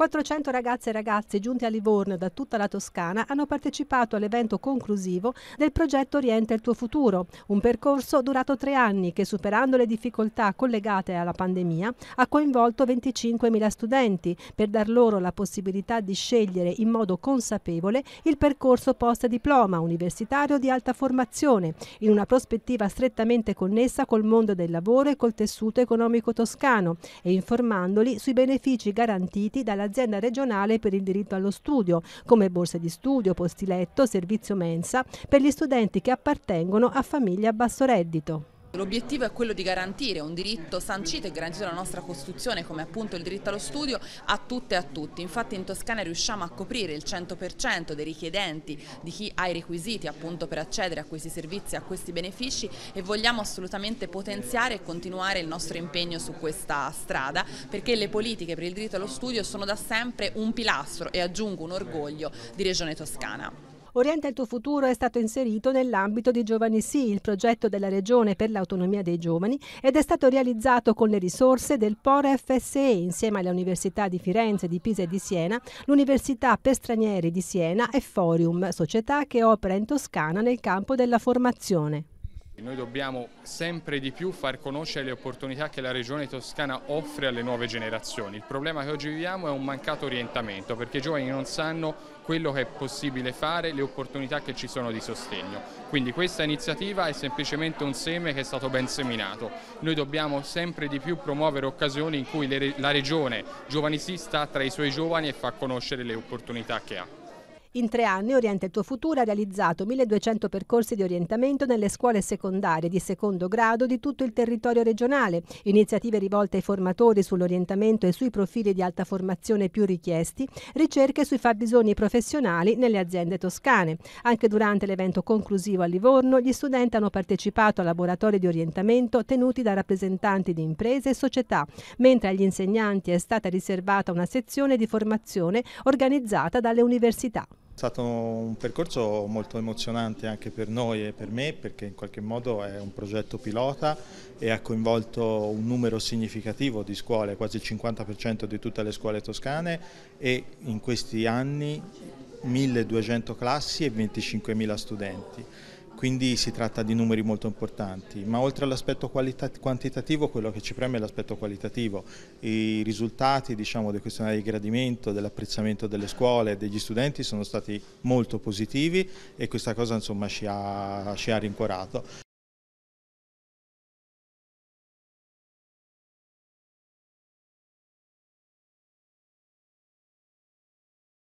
400 ragazze e ragazze giunti a Livorno da tutta la Toscana hanno partecipato all'evento conclusivo del progetto Orienta il tuo futuro, un percorso durato tre anni che superando le difficoltà collegate alla pandemia ha coinvolto 25.000 studenti per dar loro la possibilità di scegliere in modo consapevole il percorso post diploma universitario di alta formazione in una prospettiva strettamente connessa col mondo del lavoro e col tessuto economico toscano e informandoli sui benefici garantiti dalla dell'azienda regionale per il diritto allo studio, come borse di studio, posti letto, servizio mensa per gli studenti che appartengono a famiglie a basso reddito. L'obiettivo è quello di garantire un diritto sancito e garantito dalla nostra Costituzione come appunto il diritto allo studio a tutte e a tutti. Infatti in Toscana riusciamo a coprire il 100% dei richiedenti di chi ha i requisiti appunto per accedere a questi servizi, a questi benefici e vogliamo assolutamente potenziare e continuare il nostro impegno su questa strada perché le politiche per il diritto allo studio sono da sempre un pilastro e aggiungo un orgoglio di Regione Toscana. Orienta il tuo futuro è stato inserito nell'ambito di Giovani Sì, il progetto della Regione per l'autonomia dei giovani, ed è stato realizzato con le risorse del POR FSE insieme alle Università di Firenze, di Pisa e di Siena, l'Università per Stranieri di Siena e Forium, società che opera in Toscana nel campo della formazione. Noi dobbiamo sempre di più far conoscere le opportunità che la regione toscana offre alle nuove generazioni. Il problema che oggi viviamo è un mancato orientamento perché i giovani non sanno quello che è possibile fare, le opportunità che ci sono di sostegno. Quindi questa iniziativa è semplicemente un seme che è stato ben seminato. Noi dobbiamo sempre di più promuovere occasioni in cui la regione giovani si sta tra i suoi giovani e fa conoscere le opportunità che ha. In tre anni Orienta il tuo futuro ha realizzato 1200 percorsi di orientamento nelle scuole secondarie di secondo grado di tutto il territorio regionale, iniziative rivolte ai formatori sull'orientamento e sui profili di alta formazione più richiesti, ricerche sui fabbisogni professionali nelle aziende toscane. Anche durante l'evento conclusivo a Livorno gli studenti hanno partecipato a laboratori di orientamento tenuti da rappresentanti di imprese e società, mentre agli insegnanti è stata riservata una sezione di formazione organizzata dalle università. È stato un percorso molto emozionante anche per noi e per me perché in qualche modo è un progetto pilota e ha coinvolto un numero significativo di scuole, quasi il 50% di tutte le scuole toscane e in questi anni 1200 classi e 25.000 studenti quindi si tratta di numeri molto importanti, ma oltre all'aspetto quantitativo quello che ci preme è l'aspetto qualitativo, i risultati diciamo, del questionario di gradimento, dell'apprezzamento delle scuole e degli studenti sono stati molto positivi e questa cosa insomma, ci ha, ci ha rincuorato.